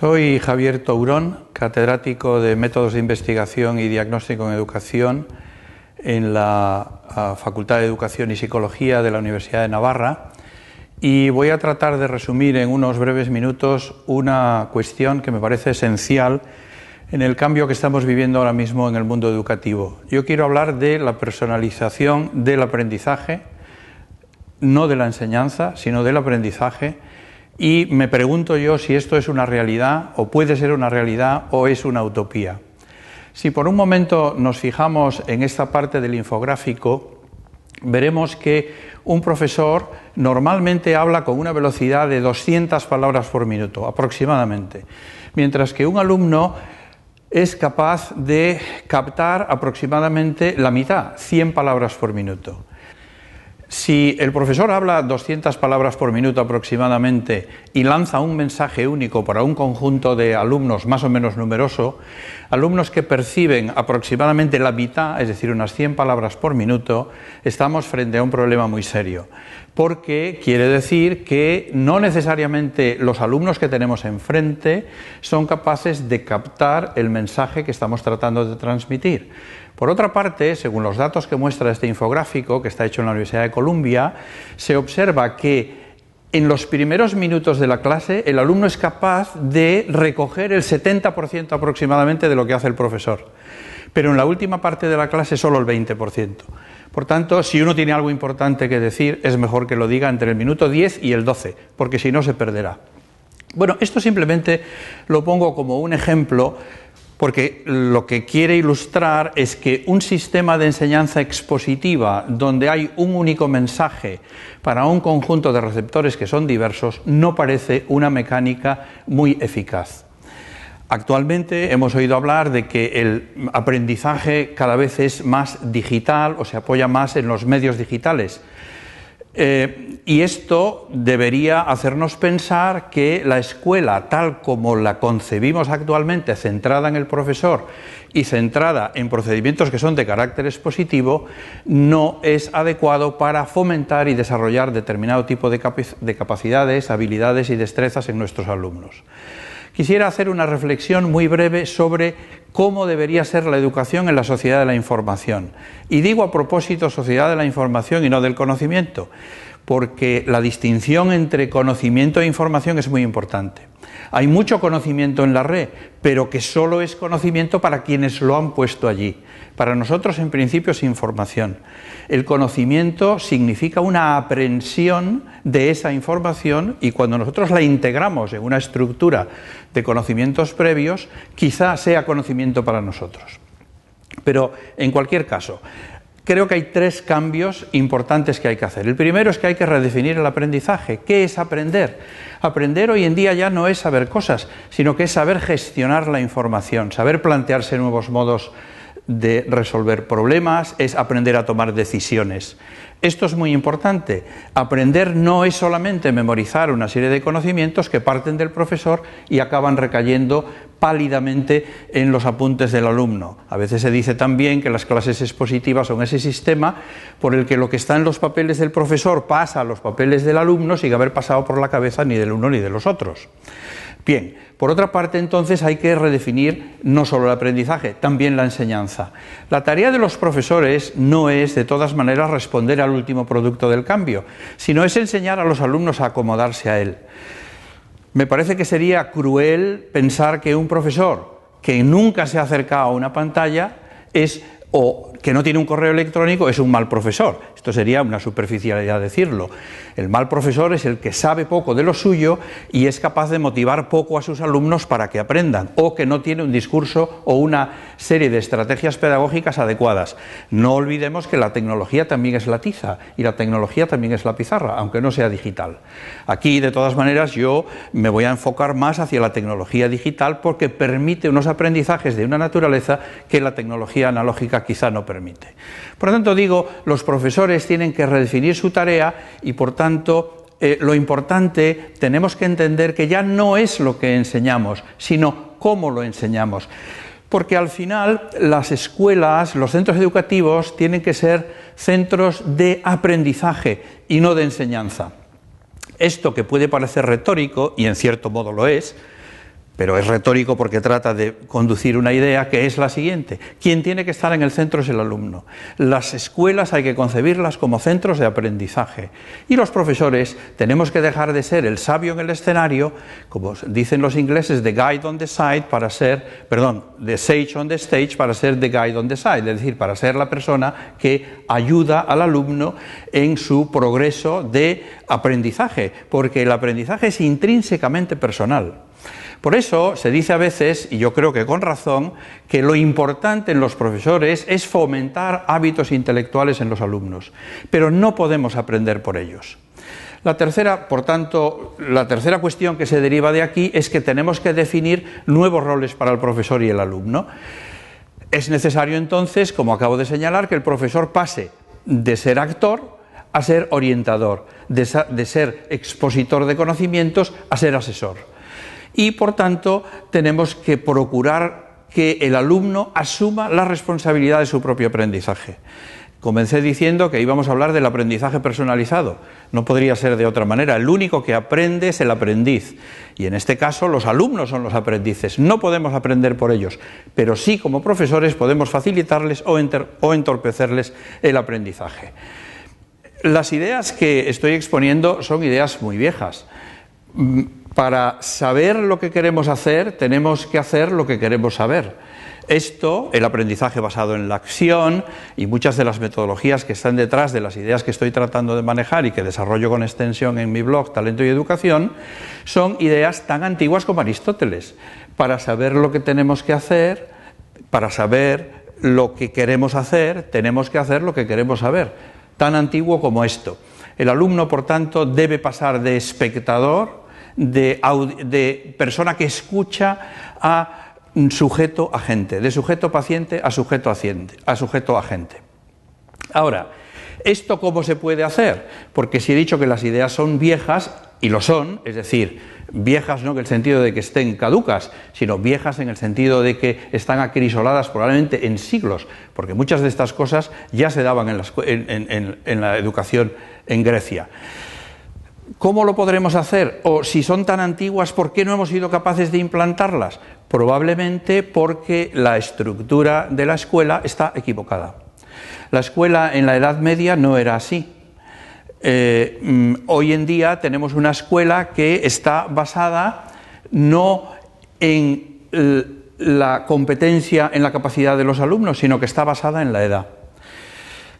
Soy Javier Tourón, catedrático de Métodos de Investigación y Diagnóstico en Educación en la Facultad de Educación y Psicología de la Universidad de Navarra y voy a tratar de resumir en unos breves minutos una cuestión que me parece esencial en el cambio que estamos viviendo ahora mismo en el mundo educativo. Yo quiero hablar de la personalización del aprendizaje, no de la enseñanza, sino del aprendizaje y me pregunto yo si esto es una realidad o puede ser una realidad o es una utopía. Si por un momento nos fijamos en esta parte del infográfico, veremos que un profesor normalmente habla con una velocidad de 200 palabras por minuto, aproximadamente, mientras que un alumno es capaz de captar aproximadamente la mitad, 100 palabras por minuto. Si el profesor habla 200 palabras por minuto aproximadamente y lanza un mensaje único para un conjunto de alumnos más o menos numeroso, alumnos que perciben aproximadamente la mitad, es decir, unas 100 palabras por minuto, estamos frente a un problema muy serio, porque quiere decir que no necesariamente los alumnos que tenemos enfrente son capaces de captar el mensaje que estamos tratando de transmitir. Por otra parte, según los datos que muestra este infográfico, que está hecho en la Universidad de Columbia, se observa que en los primeros minutos de la clase el alumno es capaz de recoger el 70% aproximadamente de lo que hace el profesor, pero en la última parte de la clase solo el 20%. Por tanto, si uno tiene algo importante que decir, es mejor que lo diga entre el minuto 10 y el 12, porque si no se perderá. Bueno, esto simplemente lo pongo como un ejemplo porque lo que quiere ilustrar es que un sistema de enseñanza expositiva donde hay un único mensaje para un conjunto de receptores que son diversos no parece una mecánica muy eficaz. Actualmente hemos oído hablar de que el aprendizaje cada vez es más digital o se apoya más en los medios digitales. Eh, y esto debería hacernos pensar que la escuela, tal como la concebimos actualmente, centrada en el profesor y centrada en procedimientos que son de carácter expositivo, no es adecuado para fomentar y desarrollar determinado tipo de capacidades, habilidades y destrezas en nuestros alumnos. Quisiera hacer una reflexión muy breve sobre cómo debería ser la educación en la sociedad de la información. Y digo a propósito sociedad de la información y no del conocimiento, porque la distinción entre conocimiento e información es muy importante. Hay mucho conocimiento en la red, pero que solo es conocimiento para quienes lo han puesto allí. Para nosotros, en principio, es información. El conocimiento significa una aprensión de esa información y cuando nosotros la integramos en una estructura de conocimientos previos, quizá sea conocimiento para nosotros. Pero, en cualquier caso, creo que hay tres cambios importantes que hay que hacer. El primero es que hay que redefinir el aprendizaje. ¿Qué es aprender? Aprender hoy en día ya no es saber cosas, sino que es saber gestionar la información, saber plantearse nuevos modos de resolver problemas, es aprender a tomar decisiones. Esto es muy importante. Aprender no es solamente memorizar una serie de conocimientos que parten del profesor y acaban recayendo pálidamente en los apuntes del alumno. A veces se dice también que las clases expositivas son ese sistema por el que lo que está en los papeles del profesor pasa a los papeles del alumno sin haber pasado por la cabeza ni del uno ni de los otros. Bien, por otra parte entonces hay que redefinir no solo el aprendizaje, también la enseñanza. La tarea de los profesores no es de todas maneras responder al último producto del cambio, sino es enseñar a los alumnos a acomodarse a él. Me parece que sería cruel pensar que un profesor que nunca se ha acercado a una pantalla es o que no tiene un correo electrónico es un mal profesor. Esto sería una superficialidad decirlo. El mal profesor es el que sabe poco de lo suyo y es capaz de motivar poco a sus alumnos para que aprendan o que no tiene un discurso o una serie de estrategias pedagógicas adecuadas. No olvidemos que la tecnología también es la tiza y la tecnología también es la pizarra, aunque no sea digital. Aquí, de todas maneras, yo me voy a enfocar más hacia la tecnología digital porque permite unos aprendizajes de una naturaleza que la tecnología analógica quizá no permite. Por lo tanto, digo, los profesores tienen que redefinir su tarea y, por tanto, eh, lo importante tenemos que entender que ya no es lo que enseñamos, sino cómo lo enseñamos. Porque al final las escuelas, los centros educativos tienen que ser centros de aprendizaje y no de enseñanza. Esto que puede parecer retórico, y en cierto modo lo es, pero es retórico porque trata de conducir una idea que es la siguiente. Quien tiene que estar en el centro es el alumno. Las escuelas hay que concebirlas como centros de aprendizaje. Y los profesores tenemos que dejar de ser el sabio en el escenario, como dicen los ingleses, the guide on the side para ser, perdón, the sage on the stage para ser the guide on the side, es decir, para ser la persona que ayuda al alumno en su progreso de aprendizaje, porque el aprendizaje es intrínsecamente personal. Por eso se dice a veces, y yo creo que con razón, que lo importante en los profesores es fomentar hábitos intelectuales en los alumnos, pero no podemos aprender por ellos. La tercera, por tanto, la tercera cuestión que se deriva de aquí es que tenemos que definir nuevos roles para el profesor y el alumno. Es necesario entonces, como acabo de señalar, que el profesor pase de ser actor a ser orientador, de, ser expositor de conocimientos a ser asesor y por tanto tenemos que procurar que el alumno asuma la responsabilidad de su propio aprendizaje. Comencé diciendo que íbamos a hablar del aprendizaje personalizado. No podría ser de otra manera. El único que aprende es el aprendiz. Y en este caso los alumnos son los aprendices. No podemos aprender por ellos. Pero sí como profesores podemos facilitarles o, entorpecerles el aprendizaje. Las ideas que estoy exponiendo son ideas muy viejas mm, para saber lo que queremos hacer, tenemos que hacer lo que queremos saber. Esto, el aprendizaje basado en la acción y muchas de las metodologías que están detrás de las ideas que estoy tratando de manejar y que desarrollo con extensión en mi blog Talento y Educación, son ideas tan antiguas como Aristóteles. Para saber lo que tenemos que hacer, para saber lo que queremos hacer, tenemos que hacer lo que queremos saber. Tan antiguo como esto. El alumno, por tanto, debe pasar de espectador de, persona que escucha a sujeto agente, de sujeto paciente a sujeto agente, a sujeto Ahora, ¿esto cómo se puede hacer? Porque si he dicho que las ideas son viejas, y lo son, es decir, viejas no en el sentido de que estén caducas, sino viejas en el sentido de que están acrisoladas probablemente en siglos, porque muchas de estas cosas ya se daban en la educación en Grecia. ¿Cómo lo podremos hacer? O si son tan antiguas, ¿por qué no hemos sido capaces de implantarlas? Probablemente porque la estructura de la escuela está equivocada. La escuela en la Edad Media no era así. Eh, mm, hoy en día tenemos una escuela que está basada no en la competencia, en la capacidad de los alumnos, sino que está basada en la edad.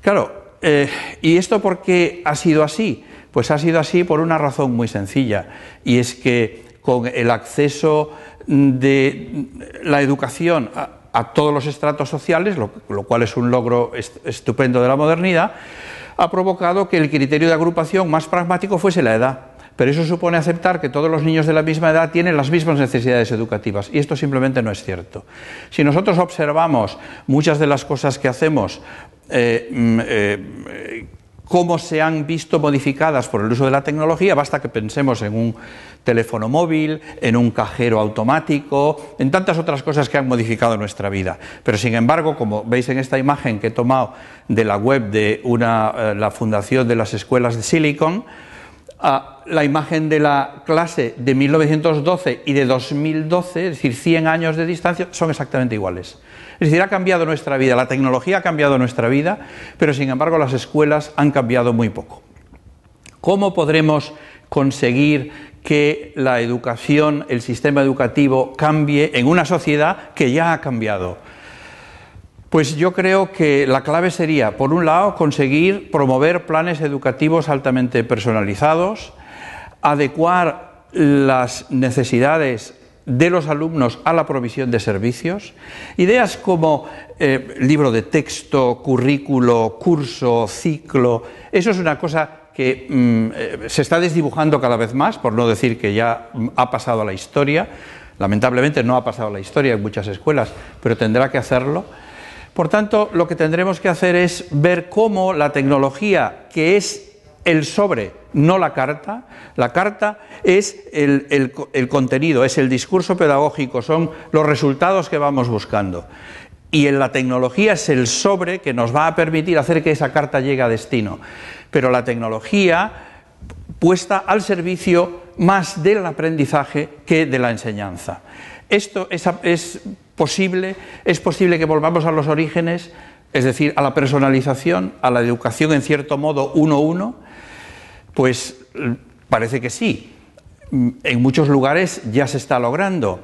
Claro, eh, ¿y esto por qué ha sido así? Pues ha sido así por una razón muy sencilla, y es que con el acceso de la educación a, todos los estratos sociales, lo, cual es un logro estupendo de la modernidad, ha provocado que el criterio de agrupación más pragmático fuese la edad. Pero eso supone aceptar que todos los niños de la misma edad tienen las mismas necesidades educativas, y esto simplemente no es cierto. Si nosotros observamos muchas de las cosas que hacemos eh, mm, eh, cómo se han visto modificadas por el uso de la tecnología, basta que pensemos en un teléfono móvil, en un cajero automático, en tantas otras cosas que han modificado nuestra vida. Pero sin embargo, como veis en esta imagen que he tomado de la web de eh, la Fundación de las Escuelas de Silicon, ah, la imagen de la clase de 1912 y de 2012, es decir, 100 años de distancia, son exactamente iguales. Es decir, ha cambiado nuestra vida, la tecnología ha cambiado nuestra vida, pero sin embargo las escuelas han cambiado muy poco. ¿Cómo podremos conseguir que la educación, el sistema educativo cambie en una sociedad que ya ha cambiado? Pues yo creo que la clave sería, por un lado, conseguir promover planes educativos altamente personalizados, adecuar las necesidades de los alumnos a la provisión de servicios, ideas como eh, libro de texto, currículo, curso, ciclo, eso es una cosa que mm, eh, se está desdibujando cada vez más, por no decir que ya mm, ha pasado a la historia, lamentablemente no ha pasado a la historia en muchas escuelas, pero tendrá que hacerlo. Por tanto, lo que tendremos que hacer es ver cómo la tecnología, que es el sobre, no la carta. La carta es el, contenido, es el discurso pedagógico, son los resultados que vamos buscando. Y en la tecnología es el sobre que nos va a permitir hacer que esa carta llegue a destino. Pero la tecnología puesta al servicio más del aprendizaje que de la enseñanza. Esto es, posible, es posible que volvamos a los orígenes, es decir, a la personalización, a la educación en cierto modo uno-uno, a pues parece que sí. Mm, en muchos lugares ya se está logrando.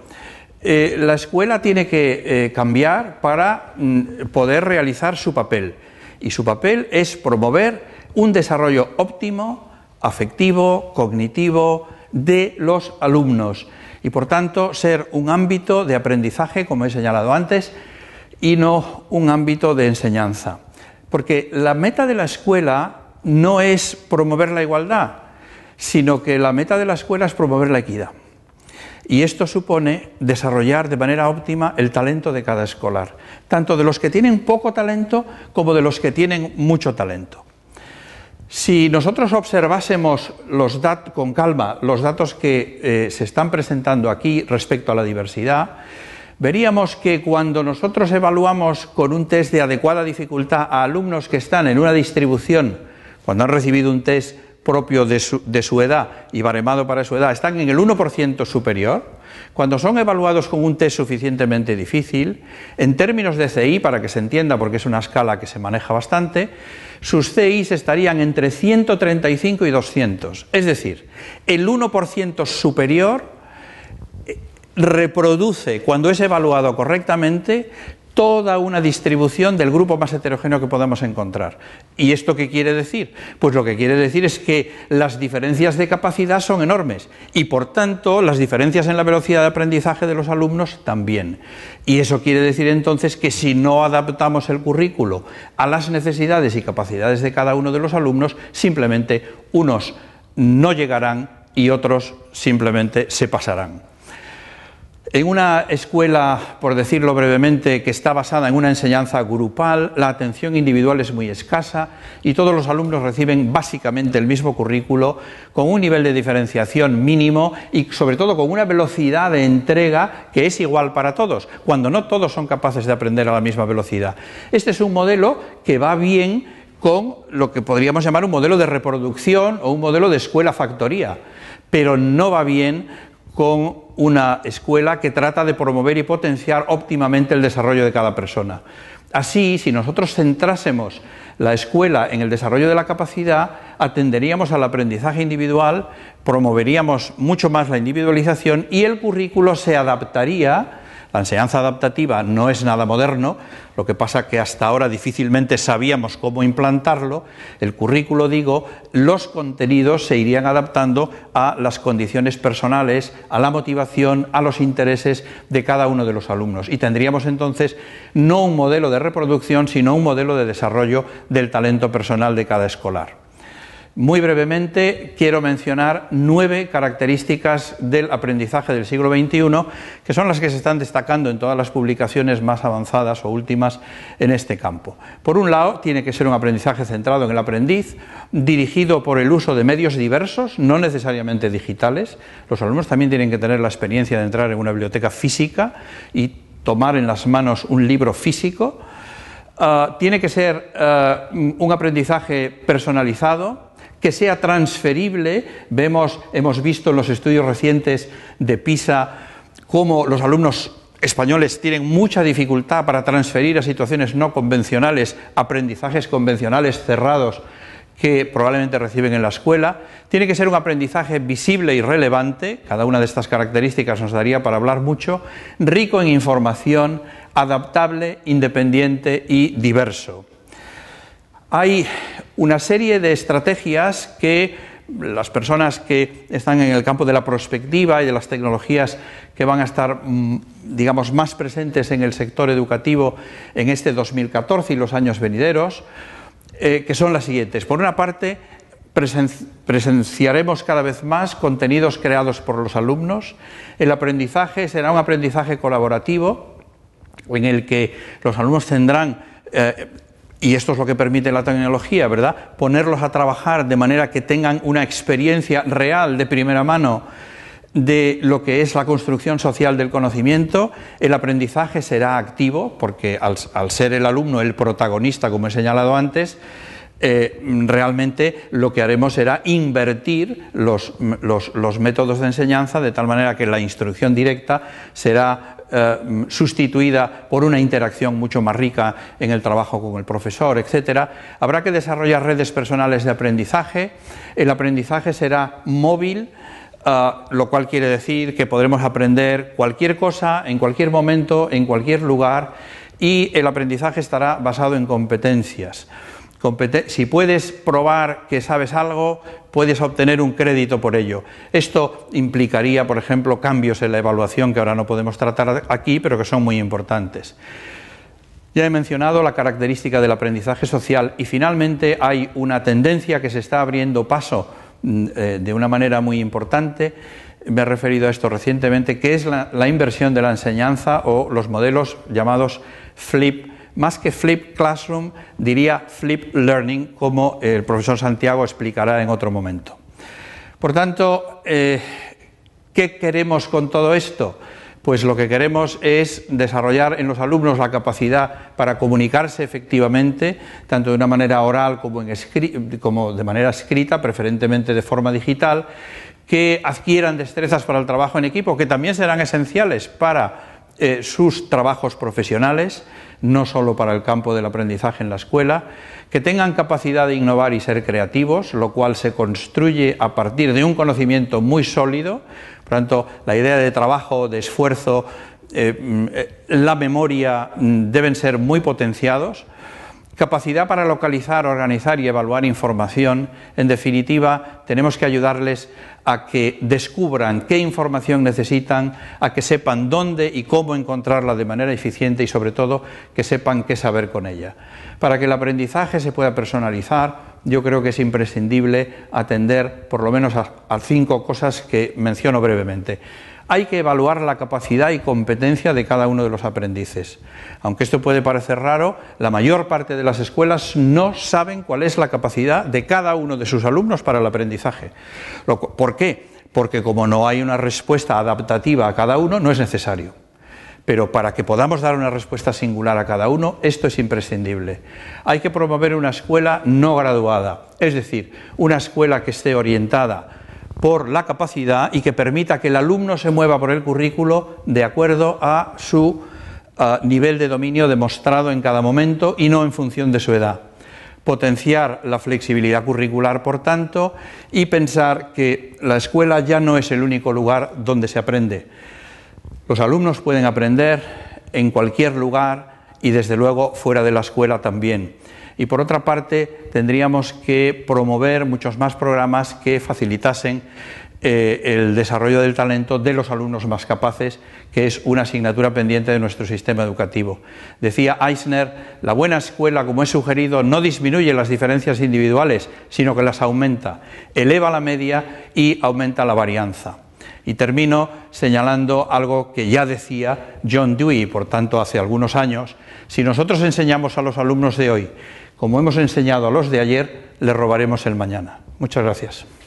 Eh, la escuela tiene que eh, cambiar para mm, poder realizar su papel. Y su papel es promover un desarrollo óptimo, afectivo, cognitivo de los alumnos. Y por tanto, ser un ámbito de aprendizaje, como he señalado antes, y no un ámbito de enseñanza. Porque la meta de la escuela no es promover la igualdad, sino que la meta de la escuela es promover la equidad. Y esto supone desarrollar de manera óptima el talento de cada escolar, tanto de los que tienen poco talento como de los que tienen mucho talento. Si nosotros observásemos los con calma los datos que eh, se están presentando aquí respecto a la diversidad, veríamos que cuando nosotros evaluamos con un test de adecuada dificultad a alumnos que están en una distribución cuando han recibido un test propio de su, edad y baremado para su edad, están en el 1% superior, cuando son evaluados con un test suficientemente difícil, en términos de CI, para que se entienda, porque es una escala que se maneja bastante, sus CI estarían entre 135 y 200. Es decir, el 1% superior eh, reproduce, cuando es evaluado correctamente, toda una distribución del grupo más heterogéneo que podamos encontrar. ¿Y esto qué quiere decir? Pues lo que quiere decir es que las diferencias de capacidad son enormes y por tanto las diferencias en la velocidad de aprendizaje de los alumnos también. Y eso quiere decir entonces que si no adaptamos el currículo a las necesidades y capacidades de cada uno de los alumnos, simplemente unos no llegarán y otros simplemente se pasarán. En una escuela, por decirlo brevemente, que está basada en una enseñanza grupal, la atención individual es muy escasa y todos los alumnos reciben básicamente el mismo currículo, con un nivel de diferenciación mínimo y sobre todo con una velocidad de entrega que es igual para todos, cuando no todos son capaces de aprender a la misma velocidad. Este es un modelo que va bien con lo que podríamos llamar un modelo de reproducción o un modelo de escuela-factoría, pero no va bien con una escuela que trata de promover y potenciar óptimamente el desarrollo de cada persona. Así, si nosotros centrásemos la escuela en el desarrollo de la capacidad, atenderíamos al aprendizaje individual, promoveríamos mucho más la individualización y el currículo se adaptaría la enseñanza adaptativa no es nada moderno, lo que pasa que hasta ahora difícilmente sabíamos cómo implantarlo. El currículo, digo, los contenidos se irían adaptando a las condiciones personales, a la motivación, a los intereses de cada uno de los alumnos. Y tendríamos entonces no un modelo de reproducción, sino un modelo de desarrollo del talento personal de cada escolar. Muy brevemente quiero mencionar nueve características del aprendizaje del siglo XXI, que son las que se están destacando en todas las publicaciones más avanzadas o últimas en este campo. Por un lado, tiene que ser un aprendizaje centrado en el aprendiz, dirigido por el uso de medios diversos, no necesariamente digitales. Los alumnos también tienen que tener la experiencia de entrar en una biblioteca física y tomar en las manos un libro físico. Ah, tiene que ser ah, un aprendizaje personalizado, que sea transferible. Vemos, hemos visto en los estudios recientes de PISA cómo los alumnos españoles tienen mucha dificultad para transferir a situaciones no convencionales aprendizajes convencionales cerrados que probablemente reciben en la escuela. Tiene que ser un aprendizaje visible y relevante, cada una de estas características nos daría para hablar mucho, rico en información, adaptable, independiente y diverso hay una serie de estrategias que las personas que están en el campo de la prospectiva y de las tecnologías que van a estar, mm, digamos, más presentes en el sector educativo en este 2014 y los años venideros, eh, que son las siguientes. Por una parte, presenciaremos cada vez más contenidos creados por los alumnos. El aprendizaje será un aprendizaje colaborativo en el que los alumnos tendrán eh, y esto es lo que permite la tecnología, ¿verdad? Ponerlos a trabajar de manera que tengan una experiencia real de primera mano de lo que es la construcción social del conocimiento, el aprendizaje será activo, porque al, ser el alumno el protagonista, como he señalado antes, eh, realmente lo que haremos será invertir los, los, los, métodos de enseñanza de tal manera que la instrucción directa será eh, sustituida por una interacción mucho más rica en el trabajo con el profesor, etc. Habrá que desarrollar redes personales de aprendizaje. El aprendizaje será móvil. Eh, lo cual quiere decir que podremos aprender cualquier cosa, en cualquier momento, en cualquier lugar, y el aprendizaje estará basado en competencias si puedes probar que sabes algo, puedes obtener un crédito por ello. Esto implicaría, por ejemplo, cambios en la evaluación que ahora no podemos tratar aquí, pero que son muy importantes. Ya he mencionado la característica del aprendizaje social y finalmente hay una tendencia que se está abriendo paso mm, eh, de una manera muy importante me he referido a esto recientemente, que es la, inversión de la enseñanza o los modelos llamados flip más que Flip Classroom, diría Flip Learning, como el profesor Santiago explicará en otro momento. Por tanto, eh, ¿qué queremos con todo esto? Pues lo que queremos es desarrollar en los alumnos la capacidad para comunicarse efectivamente, tanto de una manera oral como, como de manera escrita, preferentemente de forma digital, que adquieran destrezas para el trabajo en equipo, que también serán esenciales para eh, sus trabajos profesionales, no solo para el campo del aprendizaje en la escuela, que tengan capacidad de innovar y ser creativos, lo cual se construye a partir de un conocimiento muy sólido. Por tanto, la idea de trabajo, de esfuerzo, eh, mm, eh, la memoria mm, deben ser muy potenciados capacidad para localizar, organizar y evaluar información. En definitiva, tenemos que ayudarles a que descubran qué información necesitan, a que sepan dónde y cómo encontrarla de manera eficiente y sobre todo que sepan qué saber con ella. Para que el aprendizaje se pueda personalizar, yo creo que es imprescindible atender por lo menos a, cinco cosas que menciono brevemente hay que evaluar la capacidad y competencia de cada uno de los aprendices. Aunque esto puede parecer raro, la mayor parte de las escuelas no saben cuál es la capacidad de cada uno de sus alumnos para el aprendizaje. ¿Por qué? Porque como no hay una respuesta adaptativa a cada uno, no es necesario pero para que podamos dar una respuesta singular a cada uno, esto es imprescindible. Hay que promover una escuela no graduada, es decir, una escuela que esté orientada por la capacidad y que permita que el alumno se mueva por el currículo de acuerdo a su eh, nivel de dominio demostrado en cada momento y no en función de su edad. Potenciar la flexibilidad curricular, por tanto, y pensar que la escuela ya no es el único lugar donde se aprende los alumnos pueden aprender en cualquier lugar y desde luego fuera de la escuela también. Y por otra parte, tendríamos que promover muchos más programas que facilitasen eh, el desarrollo del talento de los alumnos más capaces, que es una asignatura pendiente de nuestro sistema educativo. Decía Eisner, la buena escuela, como he sugerido, no disminuye las diferencias individuales, sino que las aumenta, eleva la media y aumenta la varianza. Y termino señalando algo que ya decía John Dewey, por tanto, hace algunos años. Si nosotros enseñamos a los alumnos de hoy como hemos enseñado a los de ayer, les robaremos el mañana. Muchas gracias.